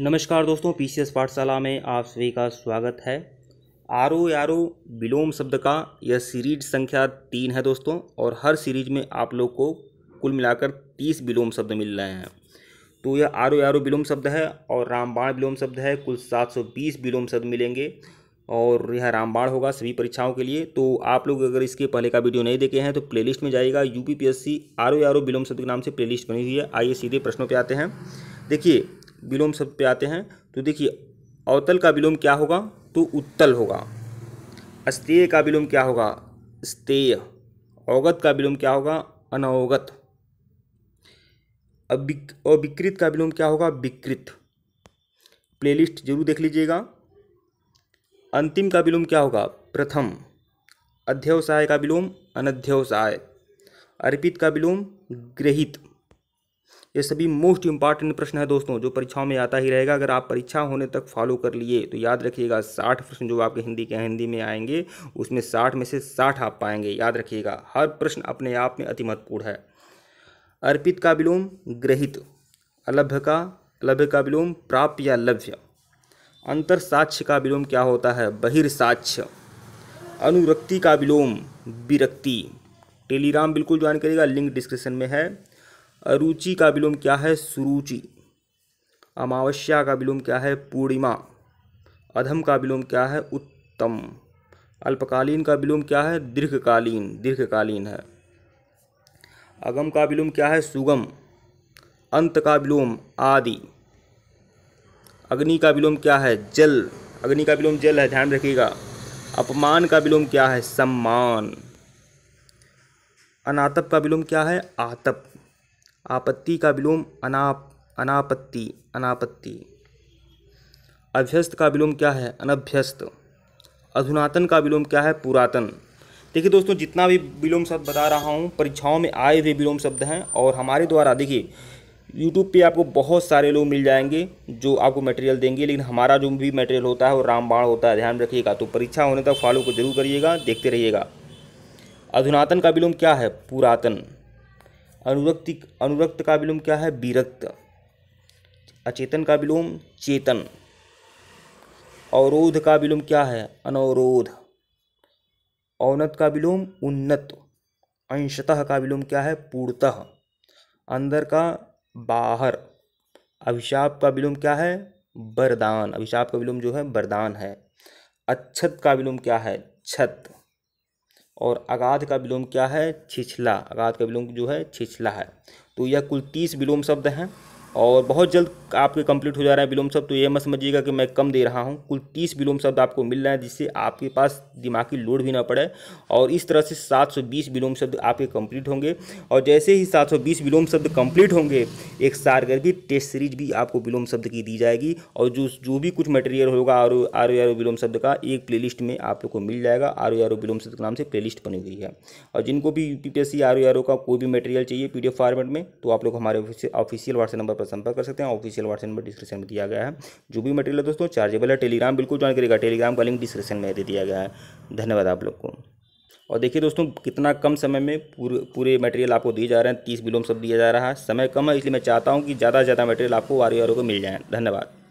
नमस्कार दोस्तों P C S पाठशाला में आप सभी का स्वागत है आरो यारो विलोम शब्द का यह सीरीज संख्या तीन है दोस्तों और हर सीरीज में आप लोग को कुल मिलाकर तीस विलोम शब्द मिल रहे हैं तो यह आरो यारो विलोम शब्द है और रामबाण विलोम शब्द है कुल सात सौ बीस विलोम शब्द मिलेंगे और यह रामबाण होगा सभी परीक्षाओं के लिए तो आप लोग अगर इसके पहले का वीडियो नहीं देखे हैं तो प्ले में जाएगा U P P S C विलोम शब्द के नाम से प्ले बनी हुई है आइए सीधे प्रश्नों पर आते हैं देखिए विलोम शब्द पे आते हैं तो देखिए अवतल का विलोम क्या होगा तो उत्तल होगा अस्तेय का विलोम क्या होगा स्तेय अवगत का विलोम क्या होगा अनवगत अविकृत का विलोम क्या होगा विकृत प्लेलिस्ट जरूर देख लीजिएगा अंतिम का विलोम क्या होगा प्रथम अध्यवसाय का विलोम अनध्यवसाय अर्पित का विलोम ग्रहित ये सभी मोस्ट इंपॉर्टेंट प्रश्न है दोस्तों जो परीक्षाओं में आता ही रहेगा अगर आप परीक्षा होने तक फॉलो कर लिए तो याद रखिएगा साठ प्रश्न जो आपके हिंदी के हिंदी में आएंगे उसमें साठ में से साठ आप पाएंगे याद रखिएगा हर प्रश्न अपने आप में अति महत्वपूर्ण है अर्पित का विलोम ग्रहित अलभ्य का लभ्य का विलोम प्राप्त या लभ्य अंतर साक्ष्य का विलोम क्या होता है बहिर्साक्ष्य अनुरक्ति का विलोम विरक्ति टेलीग्राम बिल्कुल ज्वाइन करिएगा लिंक डिस्क्रिप्शन में है अरुचि का विलोम क्या है सुरुचि अमावस्या का विलोम क्या है पूर्णिमा अधम का विलोम क्या है उत्तम अल्पकालीन का विलोम क्या है दीर्घकालीन दीर्घकालीन है अगम का विलोम क्या है सुगम अंत का विलोम आदि अग्नि का विलोम क्या है जल अग्नि का विलोम जल है ध्यान रखिएगा अपमान का विलोम क्या है सम्मान अनातप का विलोम क्या है आतप आपत्ति का विलोम अनाप अनापत्ति अनापत्ति अभ्यस्त का विलोम क्या है अनभ्यस्त अधुनातन का विलोम क्या है पुरातन देखिए दोस्तों जितना भी विलोम शब्द बता रहा हूँ परीक्षाओं में आए हुए विलोम शब्द हैं और हमारे द्वारा देखिए यूट्यूब पे आपको बहुत सारे लोग मिल जाएंगे जो आपको मटेरियल देंगे लेकिन हमारा जो भी मटेरियल होता है वो रामबाण होता है ध्यान रखिएगा तो परीक्षा होने तक फॉलो को जरूर करिएगा देखते रहिएगा अधुनातन का विलोम क्या है पुरातन अनुरक्ति अनुरक्त का विलोम क्या है विरक्त अचेतन का विलोम चेतन अवरोध का विलोम क्या है अनवरोध औनत का विलोम उन्नत अंशतः का विलोम क्या है पूर्णतः अंदर का बाहर अभिशाप का विलोम क्या है वरदान अभिशाप का विलोम जो है वरदान है अच्छत का विलोम क्या है छत और अगाध का विलोम क्या है छिछला अगाध का विलोम जो है छिछला है तो यह कुल तीस विलोम शब्द हैं और बहुत जल्द आपके कंप्लीट हो जा रहे हैं विलोम शब्द तो ये मत समझिएगा कि मैं कम दे रहा हूँ कुल तीस विलोम शब्द आपको मिल रहे हैं जिससे आपके पास दिमागी लोड भी ना पड़े और इस तरह से 720 विलोम शब्द आपके कंप्लीट होंगे और जैसे ही 720 विलोम शब्द कंप्लीट होंगे एक कारगर्भी टेस्ट सीरीज भी आपको विलोम शब्द की दी जाएगी और जो जो भी कुछ मटेरियल होगा आर ओ आर ओ विलोम शब्द का एक लिस्ट में आप लोग को मिल जाएगा आर ओ विलोम शब्द के नाम से लिस्ट बनी हुई है और जिनको भी U P P S C R O का कोई भी मटेरियल चाहिए पी डी एफ फॉर्मेट में तो आप लोग हमारे ऑफिशियल व्हाट्सएप नंबर पर संपर्क कर सकते हैं ऑफिशियल व्हाट्सएप नंबर डिस्क्रिप्शन में दिया गया है जो भी मटेरियल दोस्तों चार्जेबल है टेलीग्राम बिल्कुल ज्वाइन करेगा टेलीग्राम का लिंक डिस्क्रिप्शन में दे दिया गया है धन्यवाद आप लोग को और देखिए दोस्तों कितना कम समय में पूरे पूरे मटेरियल आपको दिए जा रहे हैं तीस बिलोम सब दिया जा रहा है समय कम है इसलिए मैं चाहता हूँ कि ज़्यादा से ज़्यादा मटेरियल आपको वारियरों को मिल जाए धन्यवाद